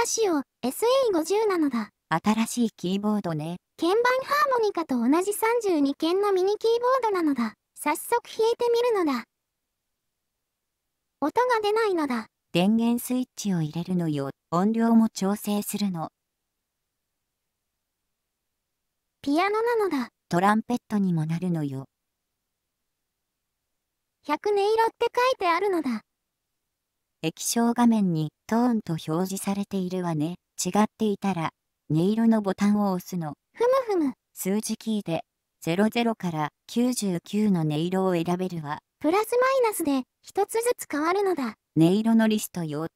カシオ s a 5 0なのだ。新しいキーボードね。鍵盤ハーモニカと同じ32鍵のミニキーボードなのだ。早速弾いてみるのだ。音が出ないのだ。電源スイッチを入れるのよ。音量も調整するの。ピアノなのだ。トランペットにもなるのよ。100音色って書いてあるのだ。液晶画面にトーンと表示されているわね。違っていたら、音色のボタンを押すの。ふむふむ。数字キーで、00から99の音色を選べるわ。プラスマイナスで、一つずつ変わるのだ。音色のリストよ。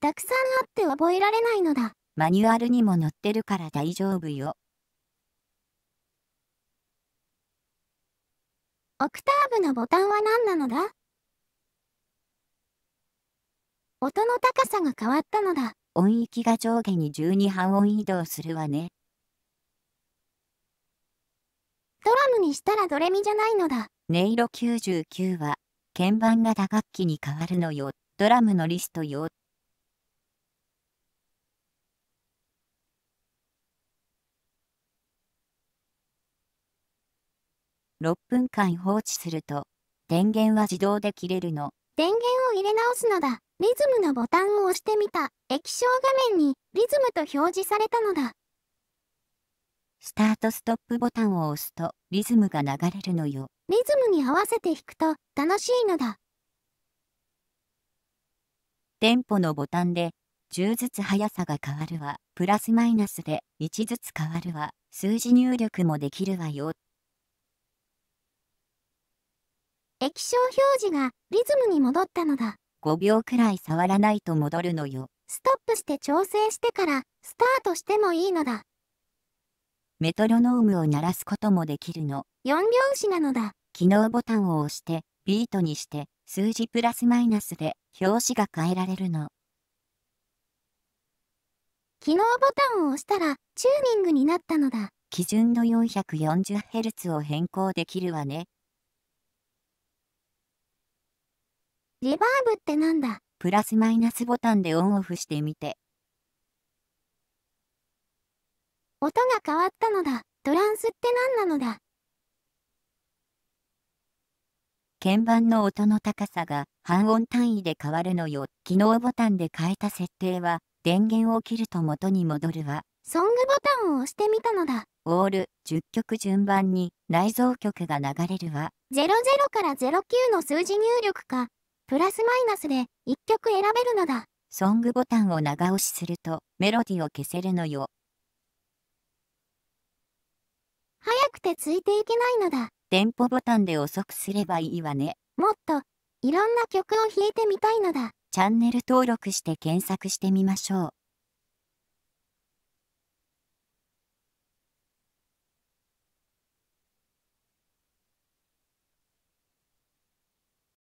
たくさんあって覚えられないのだ。マニュアルにも載ってるから大丈夫よ。オクターブのボタンは何なのだ音の高さが変わったのだ。音域が上下に12半音移動するわね。ドラムにしたらドレミじゃないのだ。音色99は、鍵盤が打楽器に変わるのよ。ドラムのリストよ。6分間放置すると、電源は自動で切れるの。電源を入れ直すのだ。リズムのボタンを押してみた液晶画面にリズムと表示されたのだ。スタートストップボタンを押すとリズムが流れるのよ。リズムに合わせて弾くと楽しいのだ。テンポのボタンで10ずつ速さが変わるわ。プラスマイナスで1ずつ変わるわ。数字入力もできるわよ。液晶表示がリズムに戻ったのだ。5秒くらい触らないと戻るのよ。ストップして調整してからスタートしてもいいのだ。メトロノームを鳴らすこともできるの。4拍子なのだ。機能ボタンを押して、ビートにして、数字プラスマイナスで表紙が変えられるの。機能ボタンを押したらチューニングになったのだ。基準の 440Hz を変更できるわね。リバーブってなんだプラスマイナスボタンでオンオフしてみて。音が変わったのだ。トランスって何なのだ鍵盤の音の高さが半音単位で変わるのよ。機能ボタンで変えた設定は、電源を切ると元に戻るわ。ソングボタンを押してみたのだ。オール、10曲順番に内蔵曲が流れるわ。00から09の数字入力か、プラスマイナスで1曲選べるのだ。ソングボタンを長押しするとメロディを消せるのよ。早くてついていけないのだ。テンポボタンで遅くすればいいわね。もっと、いろんな曲を弾いてみたいのだ。チャンネル登録して検索してみましょう。